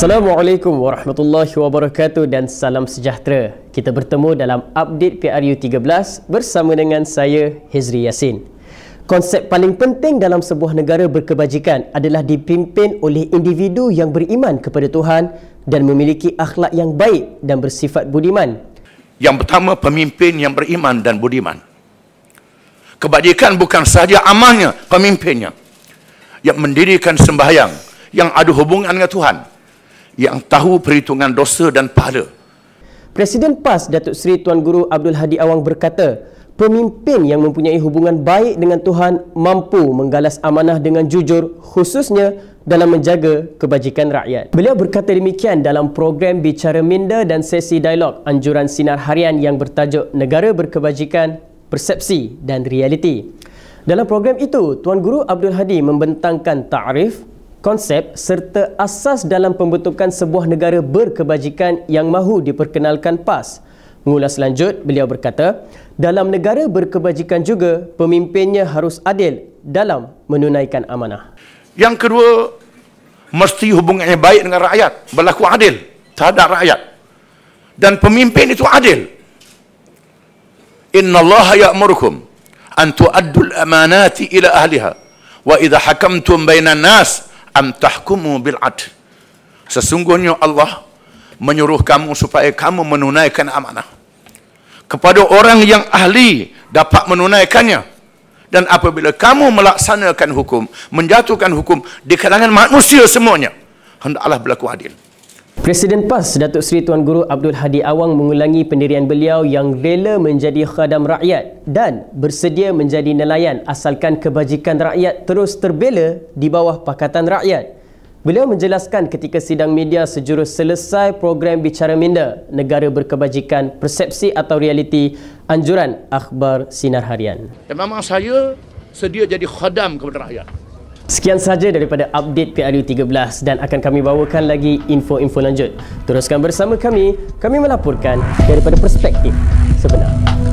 Assalamualaikum warahmatullahi wabarakatuh dan salam sejahtera. Kita bertemu dalam update PRU 13 bersama dengan saya Hezri Yasin. Konsep paling penting dalam sebuah negara berkebajikan adalah dipimpin oleh individu yang beriman kepada Tuhan dan memiliki akhlak yang baik dan bersifat budiman. Yang pertama pemimpin yang beriman dan budiman. Kebajikan bukan sahaja amalnya, pemimpinnya yang mendirikan sembahyang yang ada hubungan dengan Tuhan yang tahu perhitungan dosa dan pahala. Presiden PAS Datuk Seri Tuan Guru Abdul Hadi Awang berkata, pemimpin yang mempunyai hubungan baik dengan Tuhan mampu menggalas amanah dengan jujur khususnya dalam menjaga kebajikan rakyat. Beliau berkata demikian dalam program Bicara Minda dan sesi dialog Anjuran Sinar Harian yang bertajuk Negara Berkebajikan, Persepsi dan Realiti. Dalam program itu, Tuan Guru Abdul Hadi membentangkan takrif, konsep serta asas dalam pembentukan sebuah negara berkebajikan yang mahu diperkenalkan PAS. Mengulas lanjut, beliau berkata, dalam negara berkebajikan juga, pemimpinnya harus adil dalam menunaikan amanah. Yang kedua, mesti hubungannya baik dengan rakyat, berlaku adil terhadap rakyat. Dan pemimpin itu adil. Inna Allah ya'murukum an tu'addul amanati ila ahliha wa idha hakamtum bainan nas am tahkumu bil adl sesungguhnya Allah menyuruh kamu supaya kamu menunaikan amanah kepada orang yang ahli dapat menunaikannya dan apabila kamu melaksanakan hukum menjatuhkan hukum di kalangan manusia semuanya hendaklah berlaku adil Presiden PAS Datuk Seri Tuan Guru Abdul Hadi Awang mengulangi pendirian beliau yang rela menjadi khadam rakyat dan bersedia menjadi nelayan asalkan kebajikan rakyat terus terbela di bawah pakatan rakyat. Beliau menjelaskan ketika sidang media sejurus selesai program Bicara Minda Negara Berkebajikan Persepsi atau Realiti Anjuran Akhbar Sinar Harian. Ya, memang saya sedia jadi khadam kepada rakyat. Sekian sahaja daripada update PRU 13 dan akan kami bawakan lagi info-info lanjut. Teruskan bersama kami, kami melaporkan daripada perspektif sebenar.